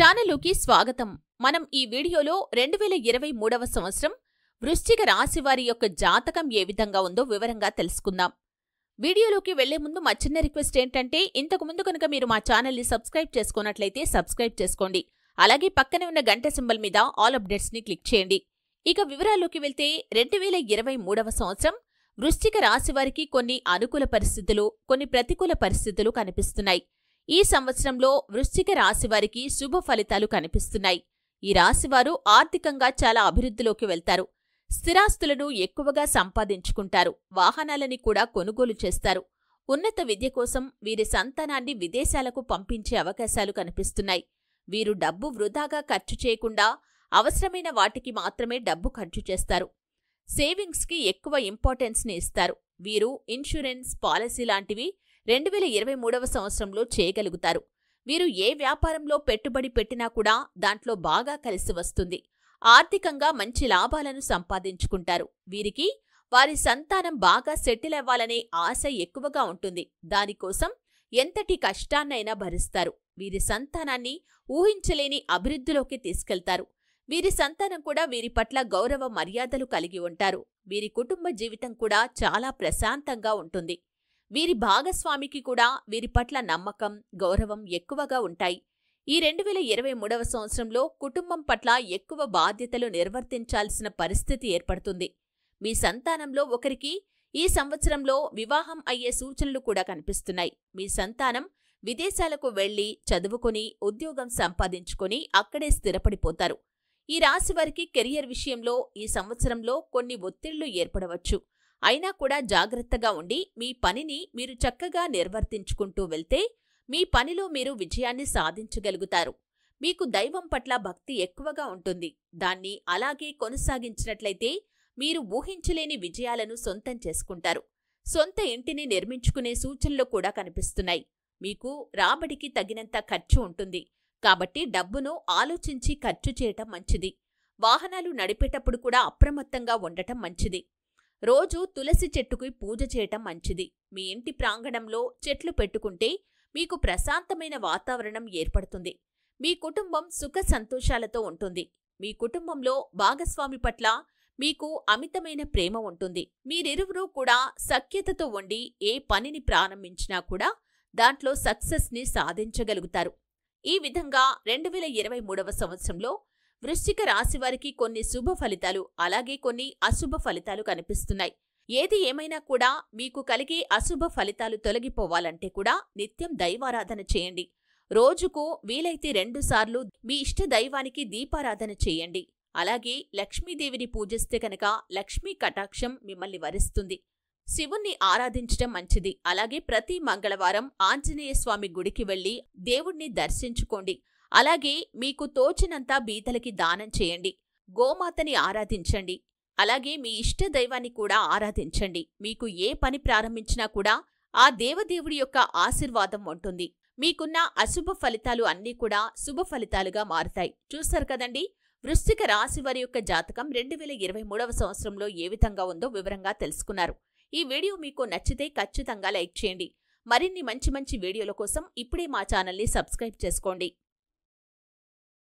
ఛానల్కి స్వాగతం మనం ఈ వీడియోలో రెండు వేల ఇరవై మూడవ సంవత్సరం వృశ్చిక రాశివారి యొక్క జాతకం ఏ విధంగా ఉందో వివరంగా తెలుసుకుందాం వీడియోలోకి వెళ్లే ముందు మా చిన్న రిక్వెస్ట్ ఏంటంటే ఇంతకు ముందు కనుక మీరు మా ఛానల్ని సబ్స్క్రైబ్ చేసుకున్నట్లయితే సబ్స్క్రైబ్ చేసుకోండి అలాగే పక్కనే ఉన్న గంట సింబల్ మీద ఆల్ అప్డేట్స్ని క్లిక్ చేయండి ఇక వివరాల్లోకి వెళ్తే రెండు వేల ఇరవై మూడవ సంవత్సరం వృశ్చిక రాశి వారికి కొన్ని అనుకూల పరిస్థితులు కొన్ని ప్రతికూల పరిస్థితులు కనిపిస్తున్నాయి ఈ సంవత్సరంలో వృశ్చిక రాశివారికి శుభ ఫలితాలు కనిపిస్తున్నాయి ఈ రాశివారు ఆర్థికంగా చాలా అభివృద్ధిలోకి వెళ్తారు స్థిరాస్తులను ఎక్కువగా సంపాదించుకుంటారు వాహనాలని కూడా కొనుగోలు చేస్తారు ఉన్నత విద్య కోసం వీరి సంతానాన్ని విదేశాలకు పంపించే అవకాశాలు కనిపిస్తున్నాయి వీరు డబ్బు వృధాగా ఖర్చు చేయకుండా అవసరమైన వాటికి మాత్రమే డబ్బు ఖర్చు చేస్తారు సేవింగ్స్కి ఎక్కువ ఇంపార్టెన్స్ని ఇస్తారు వీరు ఇన్సూరెన్స్ పాలసీ లాంటివి రెండు వేల ఇరవై మూడవ సంవత్సరంలో చేయగలుగుతారు వీరు ఏ వ్యాపారంలో పెట్టుబడి పెట్టినా కూడా దాంట్లో బాగా కలిసి వస్తుంది ఆర్థికంగా మంచి లాభాలను సంపాదించుకుంటారు వీరికి వారి సంతానం బాగా సెటిల్ అవ్వాలనే ఆశ ఎక్కువగా ఉంటుంది దానికోసం ఎంతటి కష్టాన్నైనా భరిస్తారు వీరి సంతానాన్ని ఊహించలేని అభివృద్ధిలోకి తీసుకెళ్తారు వీరి సంతానం కూడా వీరి పట్ల గౌరవ మర్యాదలు కలిగి ఉంటారు వీరి కుటుంబ జీవితం కూడా చాలా ప్రశాంతంగా ఉంటుంది వీరి భాగస్వామికి కూడా వీరి పట్ల నమ్మకం గౌరవం ఎక్కువగా ఉంటాయి ఈ రెండు వేల ఇరవై మూడవ సంవత్సరంలో కుటుంబం పట్ల ఎక్కువ బాధ్యతలు నిర్వర్తించాల్సిన పరిస్థితి ఏర్పడుతుంది మీ సంతానంలో ఒకరికి ఈ సంవత్సరంలో వివాహం అయ్యే సూచనలు కూడా కనిపిస్తున్నాయి మీ సంతానం విదేశాలకు వెళ్లి చదువుకుని ఉద్యోగం సంపాదించుకుని అక్కడే స్థిరపడిపోతారు ఈ రాశి వారికి కెరియర్ విషయంలో ఈ సంవత్సరంలో కొన్ని ఒత్తిళ్లు ఏర్పడవచ్చు అయినా కూడా జాగ్రత్తగా ఉండి మీ పనిని మీరు చక్కగా నిర్వర్తించుకుంటూ వెళ్తే మీ పనిలో మీరు విజయాన్ని సాధించగలుగుతారు మీకు దైవం పట్ల భక్తి ఎక్కువగా ఉంటుంది దాన్ని అలాగే కొనసాగించినట్లయితే మీరు ఊహించలేని విజయాలను సొంతం చేసుకుంటారు సొంత ఇంటిని నిర్మించుకునే సూచనలు కూడా కనిపిస్తున్నాయి మీకు రాబడికి తగినంత ఖర్చు ఉంటుంది కాబట్టి డబ్బును ఆలోచించి ఖర్చు చేయటం మంచిది వాహనాలు నడిపేటప్పుడు కూడా అప్రమత్తంగా ఉండటం మంచిది రోజు తులసి చెట్టుకి పూజ చేయటం మంచిది మీ ఇంటి ప్రాంగణంలో చెట్లు పెట్టుకుంటే మీకు ప్రశాంతమైన వాతావరణం ఏర్పడుతుంది మీ కుటుంబం సుఖ సంతోషాలతో ఉంటుంది మీ కుటుంబంలో భాగస్వామి పట్ల మీకు అమితమైన ప్రేమ ఉంటుంది మీరిరువురూ కూడా సఖ్యతతో ఉండి ఏ పనిని ప్రారంభించినా కూడా దాంట్లో సక్సెస్ని సాధించగలుగుతారు ఈ విధంగా రెండు వేల ఇరవై మూడవ సంవత్సరంలో వృశ్చిక రాశి వారికి కొన్ని శుభ ఫలితాలు అలాగే కొన్ని అశుభ ఫలితాలు కనిపిస్తున్నాయి ఏది ఏమైనా కూడా మీకు కలిగే అశుభ ఫలితాలు తొలగిపోవాలంటే కూడా నిత్యం దైవారాధన చేయండి రోజుకు వీలైతే రెండుసార్లు మీ ఇష్ట దైవానికి దీపారాధన చేయండి అలాగే లక్ష్మీదేవిని పూజిస్తే కనుక లక్ష్మీ కటాక్షం మిమ్మల్ని వరిస్తుంది శివుణ్ణి ఆరాధించడం మంచిది అలాగే ప్రతి మంగళవారం ఆంజనేయ స్వామి గుడికి వెళ్లి దేవుణ్ణి దర్శించుకోండి అలాగే మీకు తోచినంత బీతలకి దానం చేయండి గోమాతని ఆరాధించండి అలాగే మీ ఇష్ట దైవాన్ని కూడా ఆరాధించండి మీకు ఏ పని ప్రారంభించినా కూడా ఆ దేవదేవుడి యొక్క ఆశీర్వాదం ఉంటుంది మీకున్న అశుభ ఫలితాలు అన్నీ కూడా శుభ ఫలితాలుగా మారుతాయి చూస్తారు కదండి వృశ్చిక రాశి వారి యొక్క జాతకం రెండు వేల ఇరవై మూడవ సంవత్సరంలో ఏ విధంగా ఉందో వివరంగా తెలుసుకున్నారు ఈ వీడియో మీకు నచ్చితే ఖచ్చితంగా లైక్ చేయండి మరిన్ని మంచి మంచి వీడియోల కోసం ఇప్పుడే మా ఛానల్ని సబ్స్క్రైబ్ చేసుకోండి